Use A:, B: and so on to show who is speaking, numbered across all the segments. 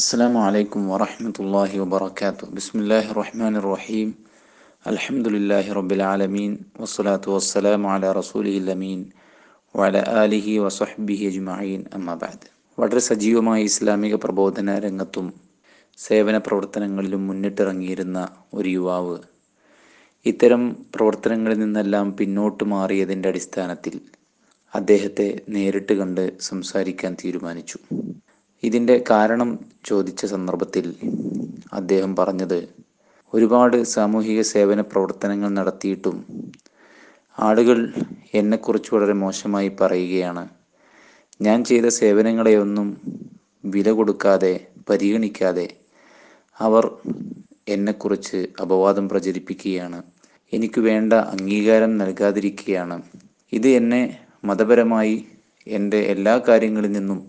A: السلام عليكم ورحمة الله وبركاته بسم الله الرحمن الرحيم الحمد لله رب العالمين والصلاة والسلام على رسوله الأمين وعلى آله وصحبه أجمعين أما بعد വളരെ സജീവമായ ഇസ്ലാമിക പ്രബോധന രംഗത്തും സേവന പ്രവർത്തനങ്ങളിലും മുന്നിട്ടിറങ്ങിയിരുന്ന ഒരു യുവാവ് ഇത്തരം പ്രവർത്തനങ്ങളിൽ നിന്നെല്ലാം പിന്നോട്ട് മാറിയതിൻ്റെ അടിസ്ഥാനത്തിൽ അദ്ദേഹത്തെ നേരിട്ട് കണ്ട് സംസാരിക്കാൻ തീരുമാനിച്ചു ഇതിൻ്റെ കാരണം ചോദിച്ച സന്ദർഭത്തിൽ അദ്ദേഹം പറഞ്ഞത് ഒരുപാട് സാമൂഹിക സേവന പ്രവർത്തനങ്ങൾ നടത്തിയിട്ടും ആളുകൾ എന്നെക്കുറിച്ച് വളരെ മോശമായി പറയുകയാണ് ഞാൻ ചെയ്ത സേവനങ്ങളെയൊന്നും വില കൊടുക്കാതെ പരിഗണിക്കാതെ അവർ എന്നെക്കുറിച്ച് അപവാദം പ്രചരിപ്പിക്കുകയാണ് എനിക്ക് വേണ്ട അംഗീകാരം നൽകാതിരിക്കുകയാണ് ഇത് എന്നെ മതപരമായി എൻ്റെ എല്ലാ കാര്യങ്ങളിൽ നിന്നും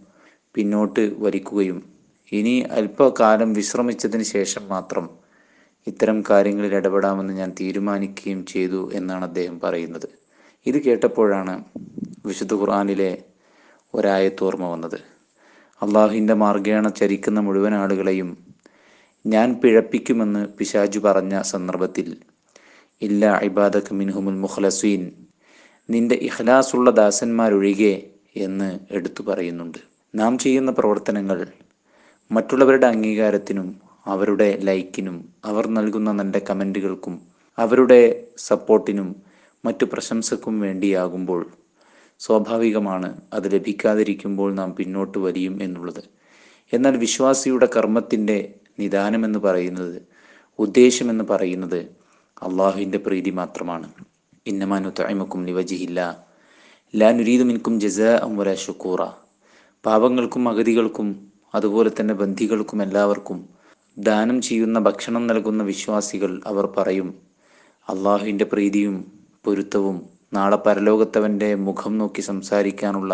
A: പിന്നോട്ട് വലിക്കുകയും ഇനി അല്പകാലം വിശ്രമിച്ചതിന് ശേഷം മാത്രം ഇത്തരം കാര്യങ്ങളിൽ ഇടപെടാമെന്ന് ഞാൻ തീരുമാനിക്കുകയും ചെയ്തു എന്നാണ് അദ്ദേഹം പറയുന്നത് ഇത് കേട്ടപ്പോഴാണ് വിശുദ്ധ ഖുർആാനിലെ ഒരായത്തോർമ്മ വന്നത് അള്ളാഹുവിൻ്റെ മാർഗേണ ചരിക്കുന്ന മുഴുവൻ ആളുകളെയും ഞാൻ പിഴപ്പിക്കുമെന്ന് പിശാജു പറഞ്ഞ സന്ദർഭത്തിൽ ഇല്ല ഇബാദക് മിൻഹുമുൽ മുഖ്ലസീൻ നിന്റെ ഇഹ്ലാസുള്ള ദാസന്മാരൊഴികെ എന്ന് എടുത്തു പറയുന്നുണ്ട് നാം ചെയ്യുന്ന പ്രവർത്തനങ്ങൾ മറ്റുള്ളവരുടെ അംഗീകാരത്തിനും അവരുടെ ലൈക്കിനും അവർ നൽകുന്ന നല്ല കമൻറ്റുകൾക്കും അവരുടെ സപ്പോർട്ടിനും മറ്റു പ്രശംസക്കും വേണ്ടിയാകുമ്പോൾ സ്വാഭാവികമാണ് അത് ലഭിക്കാതിരിക്കുമ്പോൾ നാം പിന്നോട്ട് വലിയും എന്നുള്ളത് എന്നാൽ വിശ്വാസിയുടെ കർമ്മത്തിൻ്റെ നിദാനമെന്ന് പറയുന്നത് ഉദ്ദേശമെന്ന് പറയുന്നത് അള്ളാഹുവിൻ്റെ പ്രീതി മാത്രമാണ് ഇന്നമാനു തൈമക്കും ലിവജിഹില്ല ലാ മിൻകും ജസ അംവര ഷുക്കൂറ പാപങ്ങൾക്കും അഗതികൾക്കും അതുപോലെ തന്നെ ബന്ധികൾക്കും എല്ലാവർക്കും ദാനം ചെയ്യുന്ന ഭക്ഷണം നൽകുന്ന വിശ്വാസികൾ അവർ പറയും അള്ളാഹുവിൻ്റെ പ്രീതിയും പൊരുത്തവും നാളെ പരലോകത്തവൻ്റെ മുഖം നോക്കി സംസാരിക്കാനുള്ള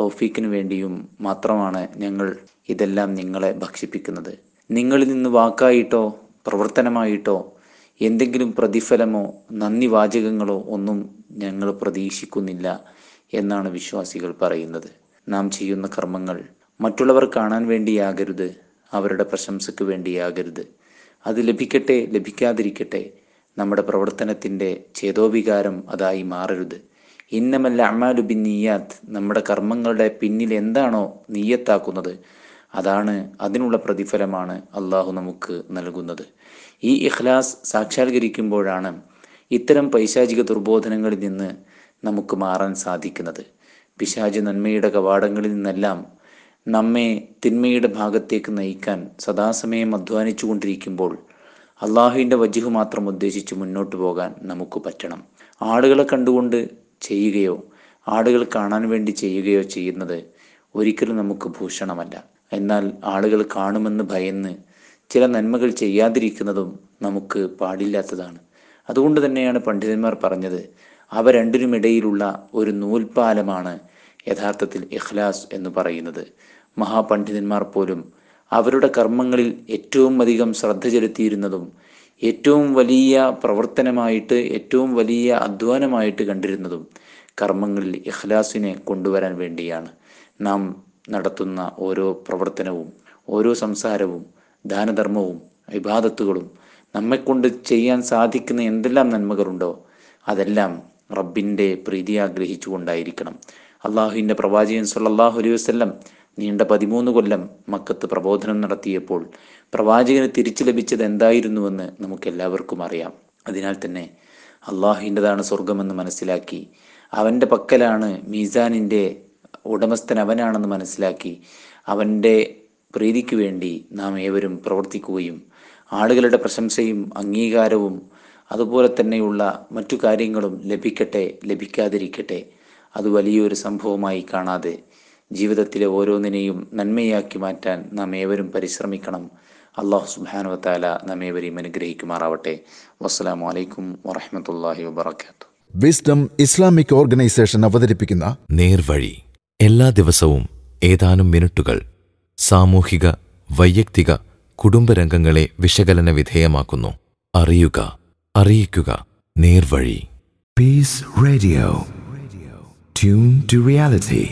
A: തോഫീക്കിനു വേണ്ടിയും മാത്രമാണ് ഞങ്ങൾ ഇതെല്ലാം നിങ്ങളെ ഭക്ഷിപ്പിക്കുന്നത് നിങ്ങളിൽ നിന്ന് വാക്കായിട്ടോ പ്രവർത്തനമായിട്ടോ എന്തെങ്കിലും പ്രതിഫലമോ നന്ദി വാചകങ്ങളോ ഒന്നും ഞങ്ങൾ പ്രതീക്ഷിക്കുന്നില്ല എന്നാണ് വിശ്വാസികൾ പറയുന്നത് നാം ചെയ്യുന്ന കർമ്മങ്ങൾ മറ്റുള്ളവർ കാണാൻ വേണ്ടിയാകരുത് അവരുടെ പ്രശംസയ്ക്ക് വേണ്ടിയാകരുത് അത് ലഭിക്കട്ടെ ലഭിക്കാതിരിക്കട്ടെ നമ്മുടെ പ്രവർത്തനത്തിൻ്റെ ചേതോവികാരം അതായി മാറരുത് ഇന്നമല്ല അമാലു ബിൻ നീയാത്ത് നമ്മുടെ കർമ്മങ്ങളുടെ പിന്നിൽ എന്താണോ നീയത്താക്കുന്നത് അതാണ് അതിനുള്ള പ്രതിഫലമാണ് അള്ളാഹു നമുക്ക് നൽകുന്നത് ഈ ഇഖ്ലാസ് സാക്ഷാത്കരിക്കുമ്പോഴാണ് ഇത്തരം പൈശാചിക ദുർബോധനങ്ങളിൽ നിന്ന് നമുക്ക് മാറാൻ സാധിക്കുന്നത് പിശാചി നന്മയുടെ കവാടങ്ങളിൽ നിന്നെല്ലാം നമ്മെ തിന്മയുടെ ഭാഗത്തേക്ക് നയിക്കാൻ സദാസമയം അധ്വാനിച്ചു കൊണ്ടിരിക്കുമ്പോൾ അള്ളാഹുവിൻ്റെ വജിഹു മാത്രം ഉദ്ദേശിച്ച് മുന്നോട്ട് പോകാൻ നമുക്ക് പറ്റണം ആളുകളെ കണ്ടുകൊണ്ട് ചെയ്യുകയോ ആളുകൾ കാണാൻ വേണ്ടി ചെയ്യുകയോ ചെയ്യുന്നത് ഒരിക്കലും നമുക്ക് ഭൂഷണമല്ല എന്നാൽ ആളുകൾ കാണുമെന്ന് ഭയന്ന് ചില നന്മകൾ ചെയ്യാതിരിക്കുന്നതും നമുക്ക് പാടില്ലാത്തതാണ് അതുകൊണ്ട് തന്നെയാണ് പണ്ഡിതന്മാർ പറഞ്ഞത് അവ രണ്ടിനുമിടയിലുള്ള ഒരു നൂൽപാലമാണ് യഥാർത്ഥത്തിൽ ഇഖ്ലാസ് എന്ന് പറയുന്നത് മഹാപണ്ഡിതന്മാർ പോലും അവരുടെ കർമ്മങ്ങളിൽ ഏറ്റവും അധികം ശ്രദ്ധ ചെലുത്തിയിരുന്നതും ഏറ്റവും വലിയ പ്രവർത്തനമായിട്ട് ഏറ്റവും വലിയ അധ്വാനമായിട്ട് കണ്ടിരുന്നതും കർമ്മങ്ങളിൽ ഇഖ്ലാസിനെ കൊണ്ടുവരാൻ വേണ്ടിയാണ് നാം നടത്തുന്ന ഓരോ പ്രവർത്തനവും ഓരോ സംസാരവും ദാനധർമ്മവും വിവാദത്തുകളും നമ്മെക്കൊണ്ട് ചെയ്യാൻ സാധിക്കുന്ന എന്തെല്ലാം നന്മകളുണ്ടോ അതെല്ലാം റബ്ബിൻ്റെ പ്രീതി ആഗ്രഹിച്ചുകൊണ്ടായിരിക്കണം അള്ളാഹുവിൻ്റെ പ്രവാചകൻ സുല്ലാഹു അലൈഹി വസ്ല്ലം നീണ്ട പതിമൂന്ന് കൊല്ലം മക്കത്ത് പ്രബോധനം നടത്തിയപ്പോൾ പ്രവാചകന് തിരിച്ചു ലഭിച്ചത് എന്തായിരുന്നുവെന്ന് നമുക്കെല്ലാവർക്കും അറിയാം അതിനാൽ തന്നെ അള്ളാഹുവിൻ്റെതാണ് സ്വർഗമെന്ന് മനസ്സിലാക്കി അവൻ്റെ പക്കലാണ് മീസാനിൻ്റെ ഉടമസ്ഥൻ അവനാണെന്ന് മനസ്സിലാക്കി അവൻ്റെ പ്രീതിക്ക് വേണ്ടി നാം ഏവരും പ്രവർത്തിക്കുകയും ആളുകളുടെ പ്രശംസയും അംഗീകാരവും അതുപോലെ തന്നെയുള്ള മറ്റു കാര്യങ്ങളും ലഭിക്കട്ടെ ലഭിക്കാതിരിക്കട്ടെ അത് വലിയൊരു സംഭവമായി കാണാതെ ജീവിതത്തിലെ ഓരോന്നിനെയും നന്മയാക്കി മാറ്റാൻ നാം ഏവരും പരിശ്രമിക്കണം അള്ളാഹു സുബാനുവത്താല നാം ഏവരെയും അനുഗ്രഹിക്കുമാറാവട്ടെ വസ്സലാമലൈക്കും വാഹമത്തല്ലാഹി വാത്തു വിസ്ഡം ഇസ്ലാമിക് ഓർഗനൈസേഷൻ അവതരിപ്പിക്കുന്ന നേർവഴി എല്ലാ ദിവസവും ഏതാനും മിനിറ്റുകൾ സാമൂഹിക വൈയക്തിക കുടുംബരംഗങ്ങളെ വിശകലന വിധേയമാക്കുന്നു അറിയുക അറിയിക്കുക നേർവഴി Peace Radio tune to reality